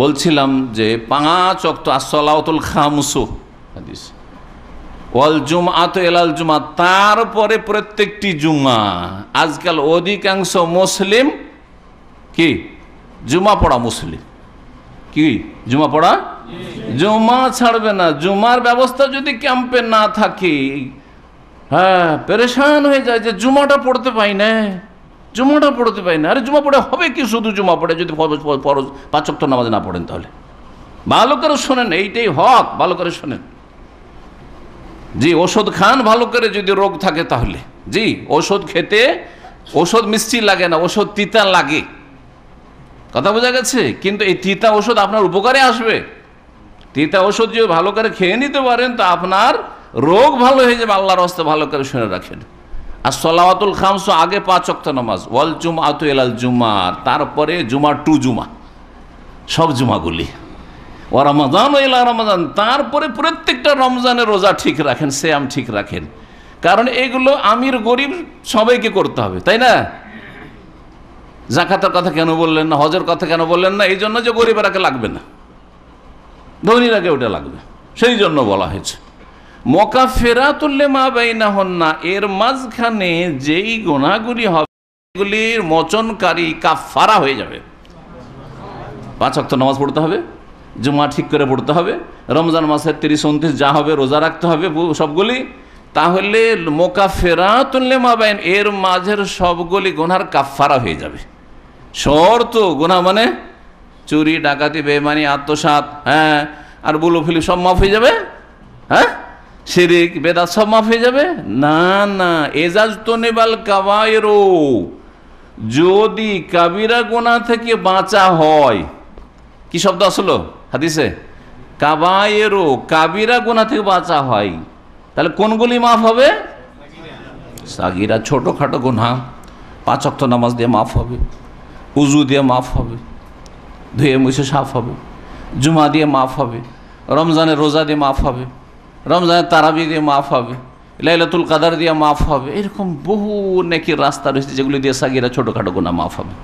বলছিলাম যে পাঁচ অক্ত আসলাউতুল খামসু হাদিস ওয়াল জুমাত এলাল জুমা তারপরে প্রত্যেকটি জুমা আজকাল অধিকাংশ মুসলিম কি জুমা পড়া মুসলিম কি জুমা পড়া জুমা ছাড়বে না জুমার ব্যবস্থা যদি ক্যাম্পে না থাকে হ্যাঁ পরেশান হয়ে যায় যে জুমাটা পড়তে পাই না জুমাটা পড়তে পারি না আরে জুমা পড়ে হবে কি শুধু জুমা পড়ে যদি ফরজ পাচক নামাজ না পড়েন তাহলে ভালো করে শোনেন এইটাই হক ভালো করে শোনেন জি ওষুধ খান ভালো করে যদি রোগ থাকে তাহলে জি ওষুধ খেতে ওষুধ মিষ্টি লাগে না ওষুধ তিতা লাগে কথা বোঝা গেছে কিন্তু এই তিতা ওষুধ আপনার উপকারে আসবে তিতা ওষুধ যদি ভালো করে খেয়ে নিতে পারেন তো আপনার রোগ ভালো হয়ে যাবে আল্লাহর অস্তে ভালো করে শুনে রাখেন আর সলাওয়াতুল খামস আগে পাঁচ অক্ত নামাজ ওয়াল জুম আতু এলাল জুমা তারপরে জুমা টু জুমা সব জুমাগুলি ও ও এলা রমাদান তারপরে প্রত্যেকটা রমজানে রোজা ঠিক রাখেন সেয়াম ঠিক রাখেন কারণ এগুলো আমির গরিব সবাইকে করতে হবে তাই না জাকাতের কথা কেন বললেন না হজের কথা কেন বললেন না এই জন্য যে গরিবেরাকে লাগবে না ধনীরাকে ওটা লাগবে সেই জন্য বলা হয়েছে মকা তুললে মা হন না এর মাঝখানে যেই গোনাগুলি হবে এগুলির মোচনকারী কাফারা হয়ে যাবে পাঁচ অক্ত নামাজ পড়তে হবে জুমা ঠিক করে পড়তে হবে রমজান মাসের তিরিশ উনত্রিশ যা হবে রোজা রাখতে হবে সবগুলি তাহলে মোকা তুললে মা বাইন এর মাঝের সবগুলি গোনার কাফারা হয়ে যাবে শর্ত গোনা মানে চুরি ডাকাতি বেমানি আত্মসাত হ্যাঁ আর বুলোফিলি সব মাফ হয়ে যাবে হ্যাঁ শিরিক বেদাত সব মাফ হয়ে যাবে না না এজাজ তো নেবাল কাবায়রো যদি কাবিরা গোনা থেকে বাঁচা হয় কি শব্দ আসলো হাদিসে কাবায়েরও কাবিরা গোনা থেকে বাঁচা হয় তাহলে কোনগুলি মাফ হবে সাগিরা ছোটোখাটো গোনা পাঁচক্ত নামাজ দিয়ে মাফ হবে উজু দিয়ে মাফ হবে ধুয়ে মুছে সাফ হবে জুমা দিয়ে মাফ হবে রমজানের রোজা দিয়ে মাফ হবে রমজানের তারাবি দিয়ে মাফ হবে লাইলাতুল কাদার দিয়ে মাফ হবে এরকম বহু নাকি রাস্তা রয়েছে যেগুলি দিয়ে সাগিরা ছোটোখাটো গোনা মাফ হবে